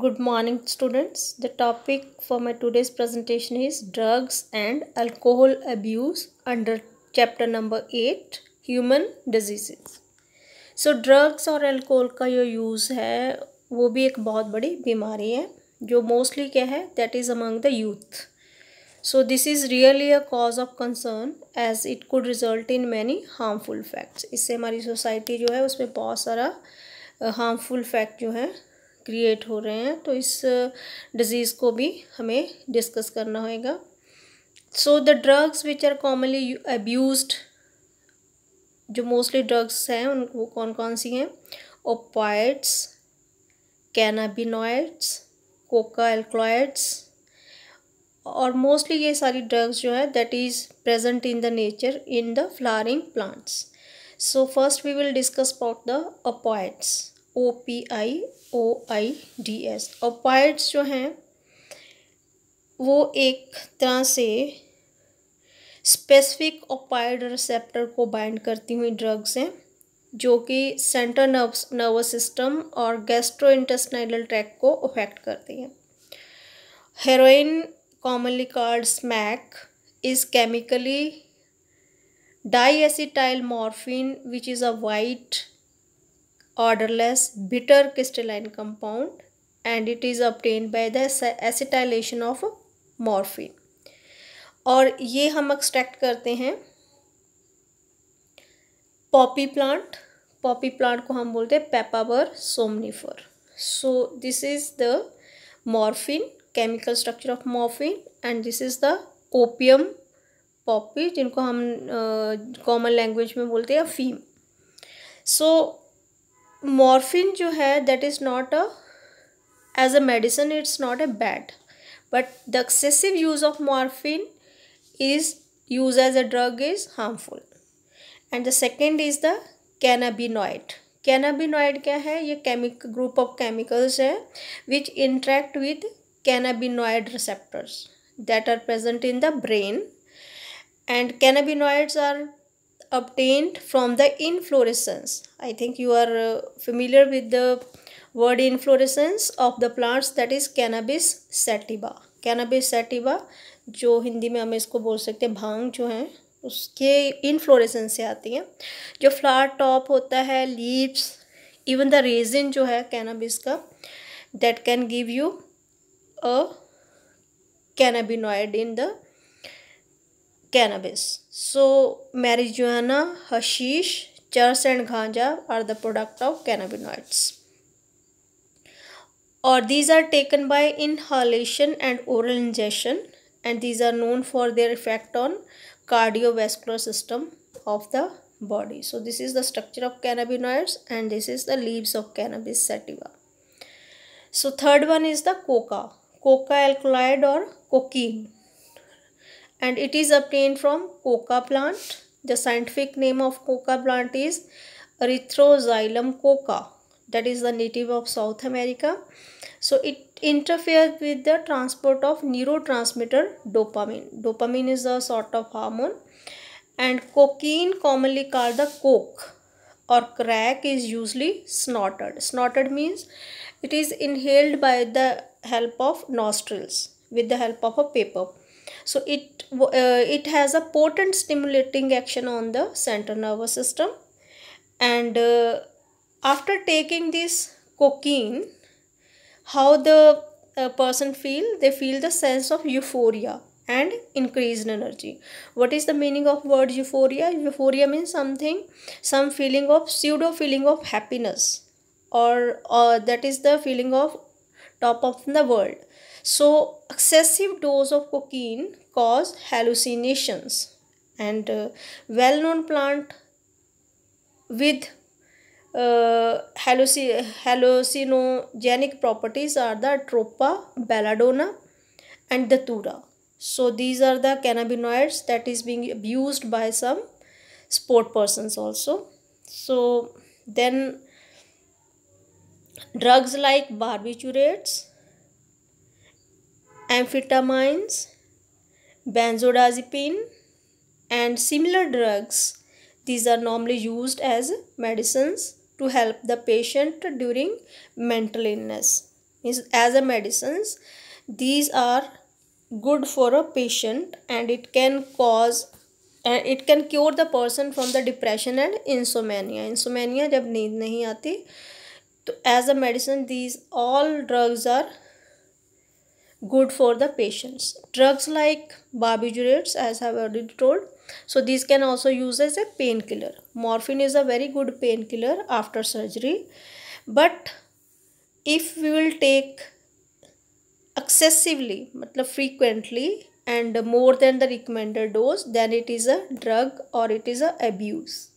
good morning students the topic for my today's presentation is drugs and alcohol abuse under chapter number 8 human diseases so drugs और alcohol का जो use है वो भी एक बहुत बड़ी बीमारी है जो mostly क्या है that is among the youth so this is really a cause of concern as it could result in many harmful facts इससे हमारी society जो है उसमें बहुत सारा harmful fact जो है क्रिएट हो रहे हैं तो इस डिज़ीज़ को भी हमें डिस्कस करना होगा so the drugs which are commonly abuse जो मोस्टली ड्रग्स हैं उन वो कौन कौन सी हैं ओपाइड्स कैनाबिनॉइड्स कोका एल्क्लॉइड्स और मोस्टली ये सारी ड्रग्स जो है that is present in the nature in the flowering plants so first we will discuss about the opioids O P I O I D S और जो हैं वो एक तरह से स्पेसिफिक ओपाइड रिसेप्टर को बाइंड करती हुई ड्रग्स हैं जो कि सेंट्रल नर्व नर्वस सिस्टम और गैस्ट्रो इंटेस्टाइनल ट्रैक को अफेक्ट करती हैं heroin commonly called smack is chemically di acetyl morphine which is a white odourless bitter crystalline compound and it is obtained by the acetylation of morphine और ये हम extract करते हैं Poppy plant Poppy plant को हम बोलते हैं papaver somniferum so this is the morphine chemical structure of morphine and this is the opium poppy जिनको हम कॉमन uh, लैंग्वेज में बोलते हैं फीम सो मॉर्फिन जो है that is not a as a medicine it's not a bad but the excessive use of morphine is use as a drug is harmful and the second is the cannabinoid cannabinoid क्या है ये chemical group of chemicals है which interact with cannabinoid receptors that are present in the brain and cannabinoids are obtained from the inflorescence. I think you are uh, familiar with the word inflorescence of the plants that is cannabis sativa. Cannabis sativa जो हिंदी में हम इसको बोल सकते हैं भांग जो है उसके इनफ्लोरेसेंस से आती हैं जो फ्लावर टॉप होता है लीव्स इवन द रेजिन जो है कैनाबिस का that can give you a cannabinoid in the cannabis. So marijuana, hashish, charas, and ganja are the product of cannabinoids. Or these are taken by inhalation and oral ingestion and these are known for their effect on cardiovascular system of the body. So this is the structure of cannabinoids and this is the leaves of cannabis sativa. So third one is the coca, coca alkaloid or cocaine and it is obtained from coca plant. The scientific name of coca plant is Erythroxylum coca that is the native of South America. So it interferes with the transport of neurotransmitter dopamine. Dopamine is a sort of hormone and cocaine commonly called the coke or crack is usually snorted. Snorted means it is inhaled by the help of nostrils with the help of a paper so it uh, it has a potent stimulating action on the central nervous system and uh, after taking this cocaine how the uh, person feel they feel the sense of euphoria and increased energy what is the meaning of word euphoria euphoria means something some feeling of pseudo feeling of happiness or uh, that is the feeling of top of the world so excessive dose of cocaine cause hallucinations and uh, well-known plant with uh, halluc hallucinogenic properties are the tropa Belladonna and the Tura. So these are the cannabinoids that is being abused by some sport persons also. So then drugs like barbiturates amphetamines, benzodiazepine and similar drugs. These are normally used as medicines to help the patient during mental illness. As a medicines, these are good for a patient and it can cause and it can cure the person from the depression and insomnia. Insomnia when नींद नहीं आती तो as a medicine these all drugs are good for the patients. Drugs like barbiturates as I have already told. So these can also use as a painkiller. Morphine is a very good painkiller after surgery. But if we will take excessively, frequently and more than the recommended dose, then it is a drug or it is a abuse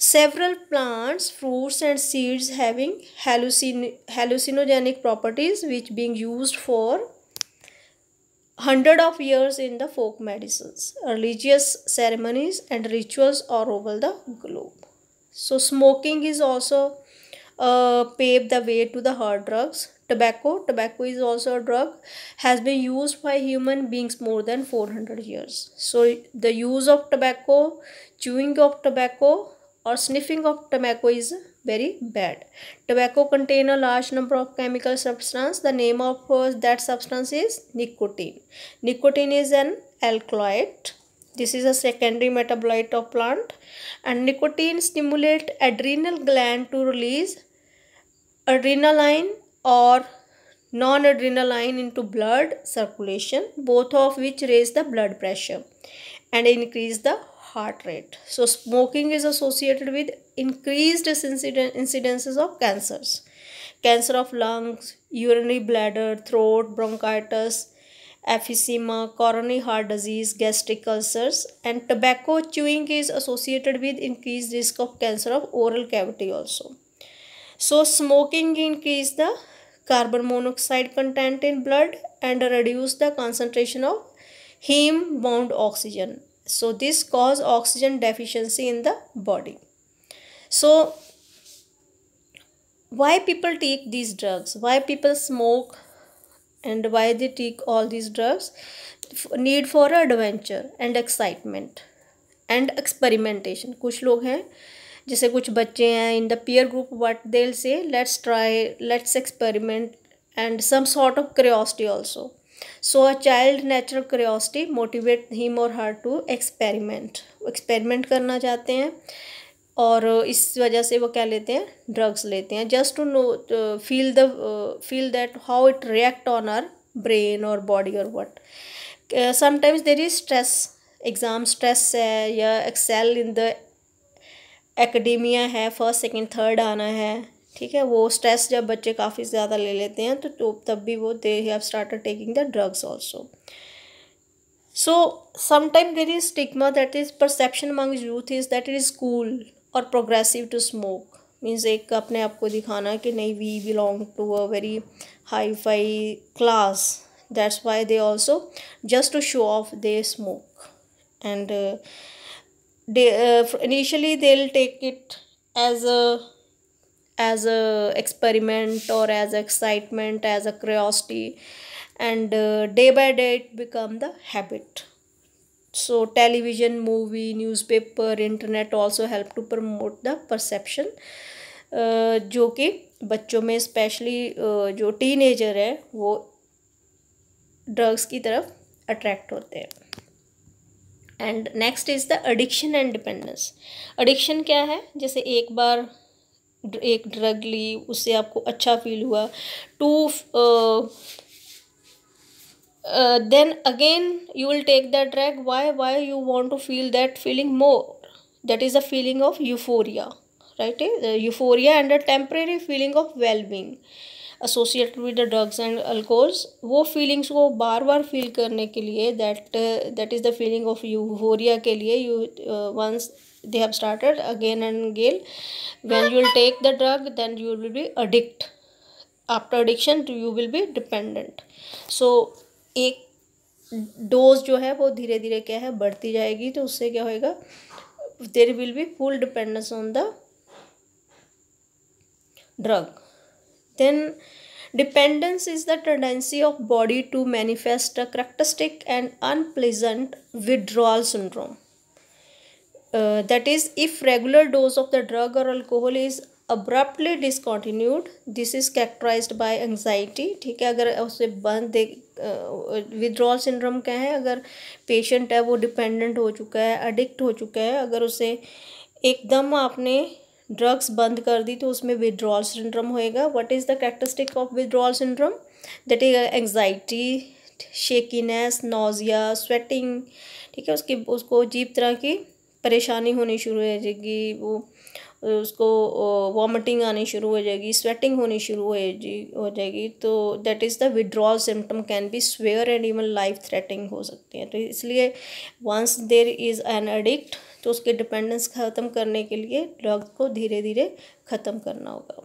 several plants fruits and seeds having hallucin hallucinogenic properties which being used for hundred of years in the folk medicines, religious ceremonies and rituals all over the globe. So smoking is also uh, paved the way to the hard drugs. Tobacco, tobacco is also a drug, has been used by human beings more than 400 years. So the use of tobacco, chewing of tobacco or sniffing of tobacco is very bad. Tobacco contain a large number of chemical substance. The name of uh, that substance is nicotine. Nicotine is an alkaloid. This is a secondary metabolite of plant. And nicotine stimulate adrenal gland to release adrenaline or non-adrenaline into blood circulation both of which raise the blood pressure and increase the heart rate. So smoking is associated with increased incidences of cancers. Cancer of lungs, urinary bladder, throat, bronchitis, emphysema, coronary heart disease, gastric ulcers and tobacco chewing is associated with increased risk of cancer of oral cavity also. So smoking increase the carbon monoxide content in blood and reduce the concentration of heme bound oxygen so this cause oxygen deficiency in the body so why people take these drugs why people smoke and why they take all these drugs F need for adventure and excitement and experimentation kuch log hain jaise kuch bacche hain in the peer group what they'll say let's try let's experiment and some sort of curiosity also so a child natural curiosity motivate him or her to experiment experiment करना चाहते हैं और इस वजह से वो क्या लेते हैं ड्रग्स लेते हैं just to know feel the feel that how it react on our brain और बॉडी और what sometimes there is stress exam stress है या एक्सेल इन द एकेडमिया है फर्स्ट सेकंड थर्ड आना है ठीक है वो स्ट्रेस जब बच्चे काफ़ी ज़्यादा ले लेते हैं तो, तो तब भी वो they have start taking the drugs also so sometimes there is stigma that is perception among youth is that is cool और प्रोग्रेसिव टू स्मोक मीन्स एक अपने आप को दिखाना कि नहीं we belong to a very hi fi class that's why they also just to show off they smoke and initially they take it as a as a experiment और as excitement as a curiosity and day by day it become the habit so television movie newspaper internet also help to promote the perception जो कि बच्चों में specially uh, जो teenager है वो ड्रग्स की तरफ अट्रैक्ट होते हैं and next is the addiction and dependence addiction क्या है जैसे एक बार एक ड्रग ली उससे आपको अच्छा फील हुआ to then again you will take that drug why why you want to feel that feeling more that is a feeling of euphoria right euphoria and a eh, temporary feeling of wellbeing associated with the drugs and alcohols वो feelings को बार बार feel करने के लिए that that is the feeling of euphoria के लिए you once they have started again and गेल when you will take the drug then you will be addict after addiction you will be dependent so एक dose जो है वो धीरे धीरे क्या है बढ़ती जाएगी तो उससे क्या होएगा there will be full dependence on the drug then dependence is the tendency of body to manifest a characteristic and unpleasant withdrawal syndrome uh, that is if regular dose of the drug or alcohol is abruptly discontinued this is characterize by anxiety ठीक है अगर उसे बंद withdrawal syndrome क्या है अगर patient है वो डिपेंडेंट हो चुका है अडिक्ट हो चुका है अगर उसे एकदम आपने ड्रग्स बंद कर दी तो उसमें विड्रॉल सिंड्रम होएगा what is the characteristic of withdrawal syndrome that is anxiety shakiness nausea sweating ठीक है उसकी उसको अजीब तरह की परेशानी होनी शुरू हो जाएगी वो उसको वॉमिटिंग आनी शुरू हो जाएगी स्वेटिंग होनी शुरू हो जाएगी हो जाएगी तो that is the withdrawal symptom can be severe and even life threatening हो सकती है तो इसलिए once there is an addict तो उसके डिपेंडेंस ख़त्म करने के लिए ड्रग को धीरे धीरे ख़त्म करना होगा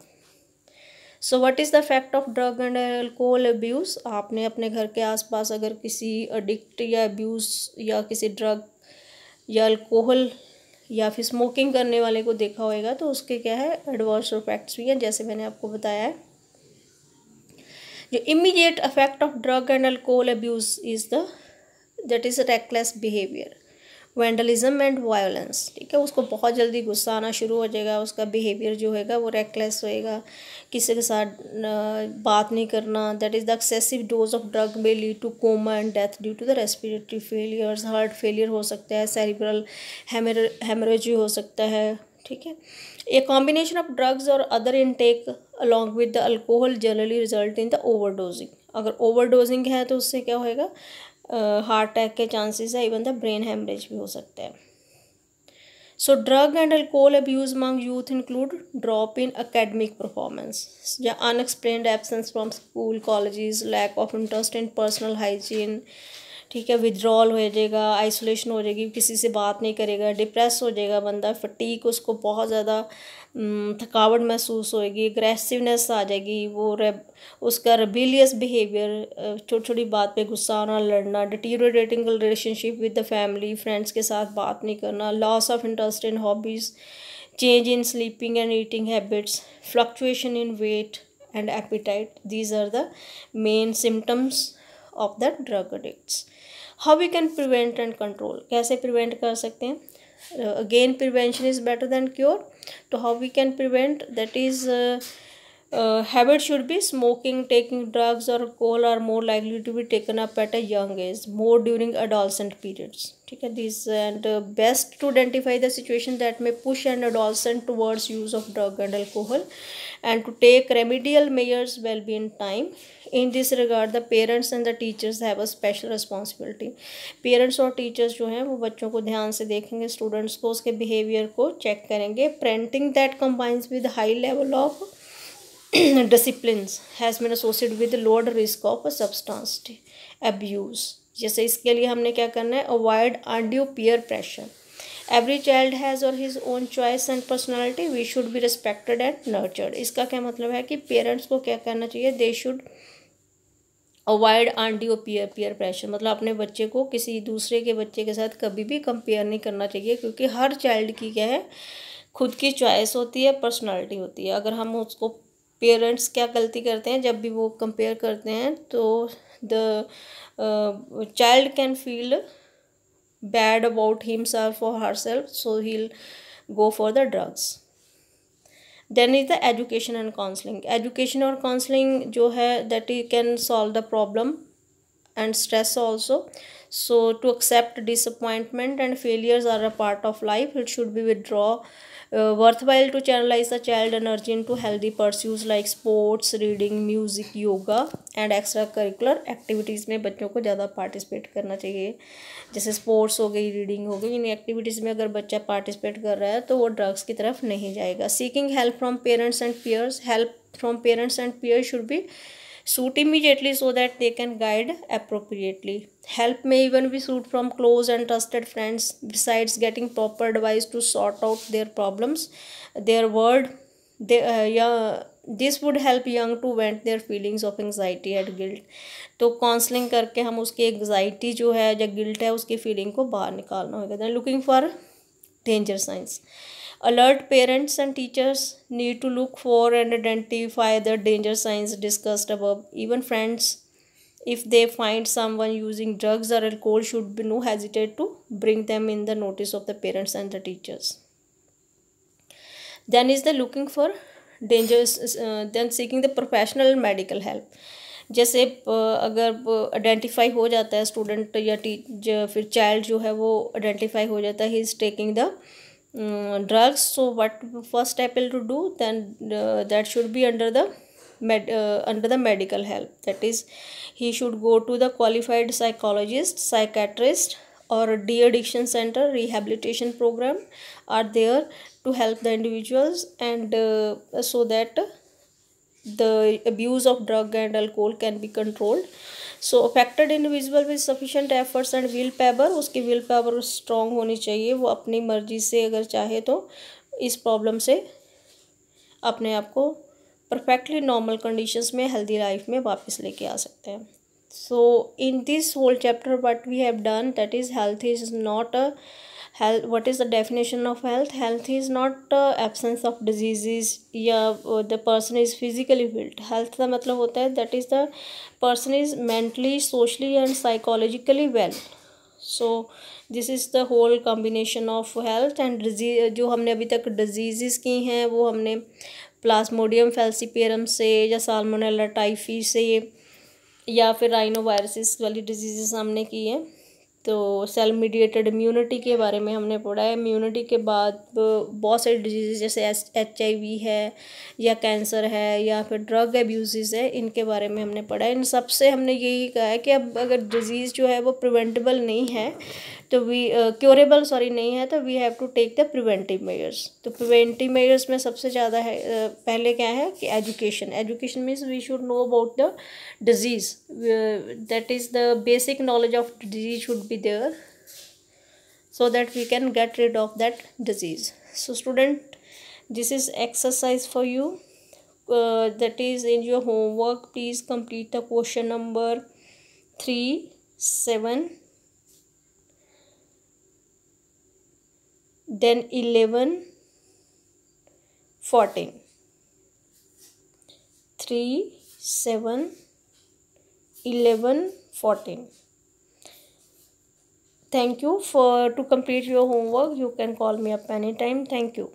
so what is the fact of drug and alcohol abuse आपने अपने घर के आसपास अगर किसी अडिक्ट या अब्यूज़ या किसी ड्रग या अल्कोहल या फिर स्मोकिंग करने वाले को देखा होएगा तो उसके क्या है एडवर्स इफेक्ट्स भी हैं जैसे मैंने आपको बताया है जो immediate effect of drug and alcohol abuse is the that is reckless behaviour vandalism and violence ठीक है उसको बहुत जल्दी गुस्सा आना शुरू हो जाएगा उसका बिहेवियर जो होगा वो रेकलेस होएगा किसी के साथ बात नहीं करना that is the excessive dose of drug में lead to coma and death due to the respiratory failures heart failure हो सकता है सेरिब्रल हेमरेज हो सकता है ठीक है ए कॉम्बिनेशन ऑफ ड्रग्स और other intake along with the alcohol generally result in the dosing अगर डोजिंग है तो उससे क्या होएगा हार्ट अटैक के चांसेस है इवन द ब्रेन हेमरेज भी हो सकता है so drug and alcohol abuse among youth include drop in academic performance या unexplained absence from school colleges lack of interest in personal hygiene ठीक है विदड्रॉल हो जाएगा आइसोलेशन हो जाएगी किसी से बात नहीं करेगा डिप्रेस हो जाएगा बंदा फटीक उसको बहुत ज़्यादा थकावट महसूस होएगी अग्रेसिवनेस आ जाएगी वो रेब उसका रेबिलियस बिहेवियर छोटी छोटी बात पे गुस्सा आना लड़ना deteriorating relationship with the family friends के साथ बात नहीं करना loss of interest in hobbies change in sleeping and eating habits fluctuation in weight and appetite these are the main symptoms of the drug addicts how we can prevent and control कैसे prevent कर सकते हैं again prevention is better than cure तो how we can prevent that is uh, habit should be smoking, taking drugs or alcohol are more likely to be taken up at a young age, more during adolescent periods. Okay, these and uh, best to identify the situation that may push an adolescent towards use of drug and alcohol and to take remedial measures well in time. In this regard, the parents and the teachers have a special responsibility. Parents or teachers who have वो बच्चों को ध्यान से students को उसके behavior को check करेंगे parenting that combines with high level of discipline has been associated with lower risk of substance abuse जैसे इसके लिए हमने क्या करना है avoid undue peer pressure every child has और his own choice and personality we should be respected and nurtured इसका क्या मतलब है कि पेरेंट्स को क्या करना चाहिए दे शुड अवॉइड ओ पियर पियर प्रेशर मतलब अपने बच्चे को किसी दूसरे के बच्चे के साथ कभी भी कंपेयर नहीं करना चाहिए क्योंकि हर चाइल्ड की क्या है खुद की चॉइस होती है पर्सनैलिटी होती है अगर हम उसको पेरेंट्स क्या गलती करते हैं जब भी वो कंपेयर करते हैं तो the child can feel bad about himself और herself so he'll go for the drugs then is the education and counselling education और काउंसलिंग जो है that you can solve the problem and stress also so to accept disappointment and failures are a part of life it should be withdraw uh, worthwhile to channelize the child energy into healthy pursuits like sports reading music yoga and extra curricular activities में बच्चों को ज़्यादा participate करना चाहिए जैसे sports हो गई reading हो गई इन activities में अगर बच्चा participate कर रहा है तो वो drugs की तरफ नहीं जाएगा seeking help from parents and peers help from parents and peers should be suit immediately so that they can guide appropriately. Help may even be sought from close and trusted friends. Besides getting proper advice to sort out their problems, their word, they, uh, yeah, this would help young to vent their feelings of anxiety at guilt तो counselling करके हम उसकी anxiety जो है या guilt है उसकी feeling को बाहर निकालना होगा then looking for danger signs Alert parents and teachers need to look for and identify the danger signs discussed above. Even friends, if they find someone using drugs or alcohol, should be no hesitate to bring them in the notice of the parents and the teachers. Then is the looking for dangers, uh, then seeking the professional medical help. जैसे uh, अगर identify uh, हो जाता है student या teach फिर child जो है वो आइडेंटिफाई हो जाता है he is taking the Mm, drugs so what first step will to do then uh, that should be under the med uh, under the medical help that is he should go to the qualified psychologist psychiatrist or de-addiction center rehabilitation program are there to help the individuals and uh, so that the abuse of drug and alcohol can be controlled so affected individual with sufficient efforts and will power उसकी will power strong होनी चाहिए वो अपनी मर्जी से अगर चाहे तो इस प्रॉब्लम से अपने आप को परफेक्टली नॉर्मल कंडीशंस में हेल्दी लाइफ में वापस लेके आ सकते हैं so in this whole chapter what we have done that is health is not a health what is the definition of health health is not uh, absence of diseases या the person is physically fit health का matlab hota hai that is the person is mentally socially and psychologically well so this is the whole combination of health and disease जो हमने अभी तक disease की हैं वो हमने प्लास्मोडियम फेल्सीपेरम से या सालमोनेला टाइफी से या फिर राइनोवायरसिस वाली डिजीज़ हमने की हैं तो सेल मीडिएटेड इम्यूनिटी के बारे में हमने पढ़ा है इम्यूनिटी के बाद बहुत सारी डिजीज़ जैसे एच है या कैंसर है या फिर ड्रग एब्यूज़ है इनके बारे में हमने पढ़ा है इन सबसे हमने यही कहा है कि अब अगर डिज़ीज़ जो है वो प्रिवेंटेबल नहीं है तो वी क्योरेबल सॉरी नहीं है तो we have to take the preventive measures तो प्रिवेंटिव मेयर्स में सबसे ज़्यादा है uh, पहले क्या है कि education education means we should know about the disease that is the basic knowledge of disease should be there so that we can get rid of that disease so student this is exercise for you uh, that is in your homework please complete the question number 3 7 then 11 14 3 7 11 14 thank you for to complete your homework you can call me up anytime thank you